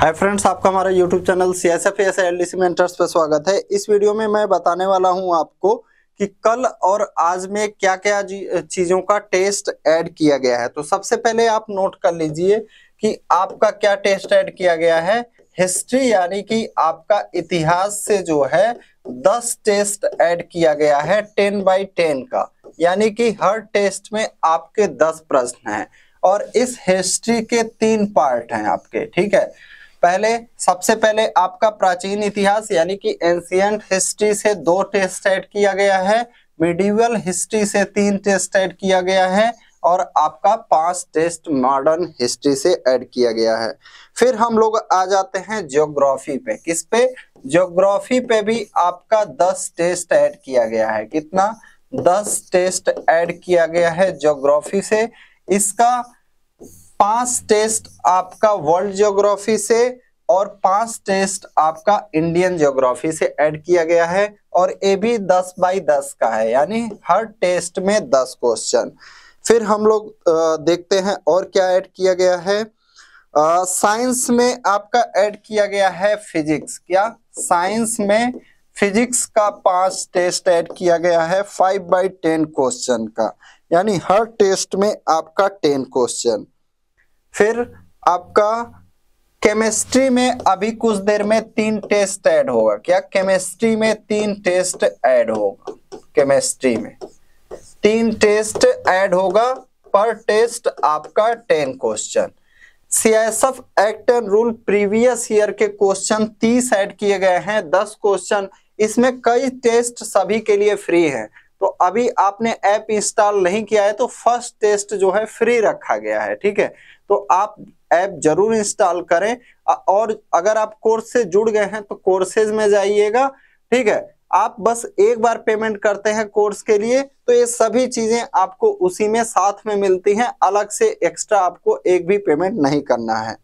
हाय friends आपका हमारा YouTube channel C S F S L D C mentors पर स्वागत है इस वीडियो में मैं बताने वाला हूं आपको कि कल और आज में क्या क्या चीज़ों का टेस्ट ऐड किया गया है तो सबसे पहले आप नोट कर लीजिए कि आपका क्या टेस्ट ऐड किया गया है हिस्ट्री यानी कि आपका इतिहास से जो है दस टेस्ट ऐड किया गया है टेन बाई टेन का यानी कि हर टेस्ट में आपके दस प्रश्न हैं और इस हिस्ट्री के तीन पार्ट हैं आपके ठीक है पहले सबसे पहले आपका प्राचीन इतिहास यानी कि एंशियंट हिस्ट्री से दो टेस्ट ऐड किया गया है मिडिवल हिस्ट्री से तीन टेस्ट ऐड किया गया है और आपका पांच टेस्ट मॉडर्न हिस्ट्री से ऐड किया गया है फिर हम लोग आ जाते हैं ज्योग्राफी पे किस पे ज्योग्राफी पे भी आपका दस टेस्ट ऐड किया गया है कितना दस टेस्ट ऐड किया गया है ज्योग्राफी से इसका पांच टेस्ट आपका वर्ल्ड ज्योग्राफी से और पांच टेस्ट आपका इंडियन ज्योग्राफी से ऐड किया गया है और ये भी दस बाई दस का है यानी हर टेस्ट में दस क्वेश्चन फिर हम लोग देखते हैं और क्या ऐड किया गया है साइंस में आपका ऐड किया गया है फिजिक्स क्या साइंस में फिजिक्स का पांच टेस्ट ऐड किया गया है फाइव बाई टेन क्वेश्चन का यानी हर टेस्ट में आपका टेन क्वेश्चन फिर आपका केमिस्ट्री में अभी कुछ देर में तीन टेस्ट ऐड होगा क्या केमिस्ट्री में तीन टेस्ट ऐड होगा केमिस्ट्री में तीन टेस्ट ऐड होगा पर टेस्ट आपका ten question CSF act and rule previous year के क्वेश्चन तीस ऐड किए गए हैं दस क्वेश्चन इसमें कई टेस्ट सभी के लिए फ्री हैं तो अभी आपने ऐप इंस्टॉल नहीं किया है तो फर्स्ट टेस्ट जो है फ्री रखा गया है ठीक है तो आप ऐप जरूर इंस्टॉल करें और अगर आप कोर्स से जुड़ गए हैं तो कोर्सेज में जाइएगा ठीक है आप बस एक बार पेमेंट करते हैं कोर्स के लिए तो ये सभी चीजें आपको उसी में साथ में मिलती हैं अलग से एक्स्ट्रा आपको एक भी पेमेंट नहीं करना है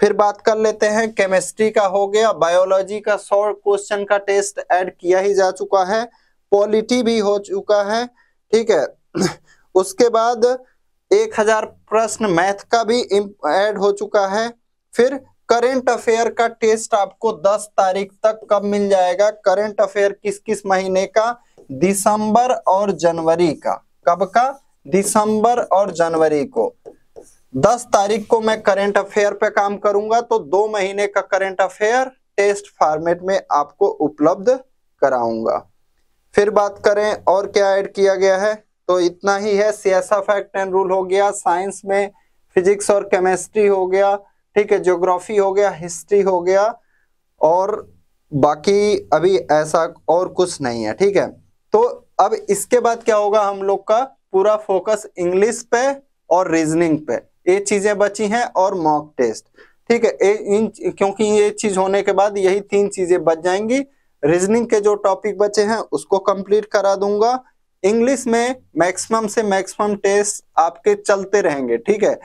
फिर बात कर लेते हैं केमिस्ट्री का हो गया बायोलॉजी का सौ क्वेश्चन का टेस्ट ऐड किया ही जा चुका है पॉलिटी भी हो चुका है ठीक है उसके बाद एक हजार प्रश्न मैथ का भी ऐड हो चुका है फिर करंट अफेयर का टेस्ट आपको 10 तारीख तक कब मिल जाएगा करंट अफेयर किस किस महीने का दिसंबर और जनवरी का कब का दिसंबर और जनवरी को 10 तारीख को मैं करेंट अफेयर पे काम करूंगा तो दो महीने का करेंट अफेयर टेस्ट फॉर्मेट में आपको उपलब्ध कराऊंगा फिर बात करें और क्या ऐड किया गया है तो इतना ही है सियासा फैक्ट एंड रूल हो गया साइंस में फिजिक्स और केमिस्ट्री हो गया ठीक है ज्योग्राफी हो गया हिस्ट्री हो गया और बाकी अभी ऐसा और कुछ नहीं है ठीक है तो अब इसके बाद क्या होगा हम लोग का पूरा फोकस इंग्लिश पे और रीजनिंग पे ये चीजें बची हैं और मॉक टेस्ट ठीक है ए, इन क्योंकि ये चीज होने के बाद यही तीन चीजें बच जाएंगी रीजनिंग के जो टॉपिक बचे हैं उसको कंप्लीट करा दूंगा इंग्लिश में मैक्सिमम से मैक्सिमम टेस्ट आपके चलते रहेंगे ठीक है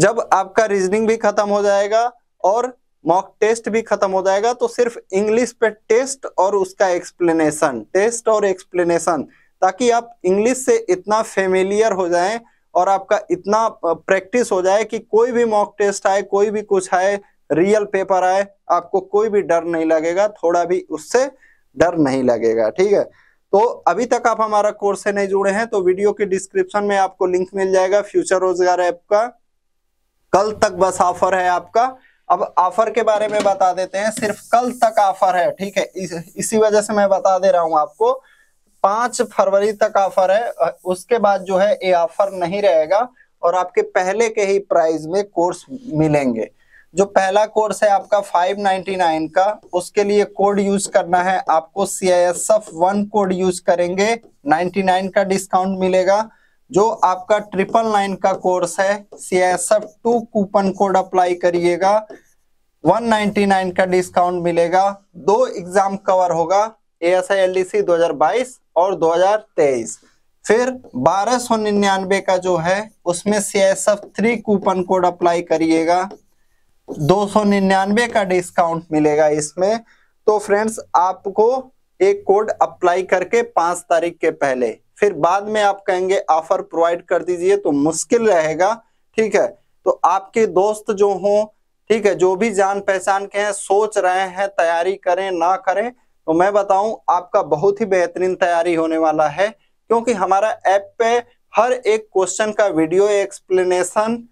जब आपका रीजनिंग भी खत्म हो जाएगा और मॉक टेस्ट भी खत्म हो जाएगा तो सिर्फ इंग्लिश पे टेस्ट और उसका एक्सप्लेनेशन टेस्ट और एक्सप्लेनेशन ताकि आप इंग्लिश से इतना फेमिलियर हो जाएं और आपका इतना प्रैक्टिस हो जाए कि कोई भी मॉक टेस्ट आए कोई भी कुछ आए रियल पेपर आए आपको कोई भी डर नहीं लगेगा थोड़ा भी उससे डर नहीं लगेगा ठीक है तो अभी तक आप हमारा कोर्स से नहीं जुड़े हैं तो वीडियो के डिस्क्रिप्शन में आपको लिंक मिल जाएगा फ्यूचर रोजगार ऐप का कल तक बस ऑफर है आपका अब ऑफर के बारे में बता देते हैं सिर्फ कल तक ऑफर है ठीक है इस, इसी वजह से मैं बता दे रहा हूं आपको पांच फरवरी तक ऑफर है उसके बाद जो है ये ऑफर नहीं रहेगा और आपके पहले के ही प्राइस में कोर्स मिलेंगे जो पहला कोर्स है आपका 599 का उसके लिए कोड यूज करना है आपको C I S F one code use करेंगे 99 का डिस्काउंट मिलेगा जो आपका ट्रिपल नाइन का कोर्स है C I S F two coupon code apply करिएगा 199 का डिस्काउंट मिलेगा दो एग्जाम कवर होगा A S I L D C दो हजार बाईस और 2023 फिर बारह सौ निन्यानवे का जो है उसमें C S F three coupon code apply करिएगा 299 का डिस्काउंट मिलेगा इसमें तो फ्रेंड्स आपको एक कोड अप्लाई करके पांच तारीख के पहले फिर बाद में आप कहेंगे ऑफर प्रोवाइड कर दीजिए तो मुश्किल रहेगा ठीक है तो आपके दोस्त जो हों ठीक है जो भी जान पहचान के हैं सोच रहे हैं तैयारी करें ना करें तो मैं बताऊं आपका बहुत ही बेहतरीन तैयारी होने वाला है क्योंकि हमारा ऐप पे हर एक क्वेश्चन का वीडियो एक्सप्लेनेशन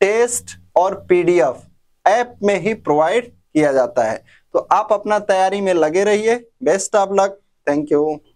टेस्ट और पीडीएफ ऐप में ही प्रोवाइड किया जाता है तो आप अपना तैयारी में लगे रहिए best of luck thank you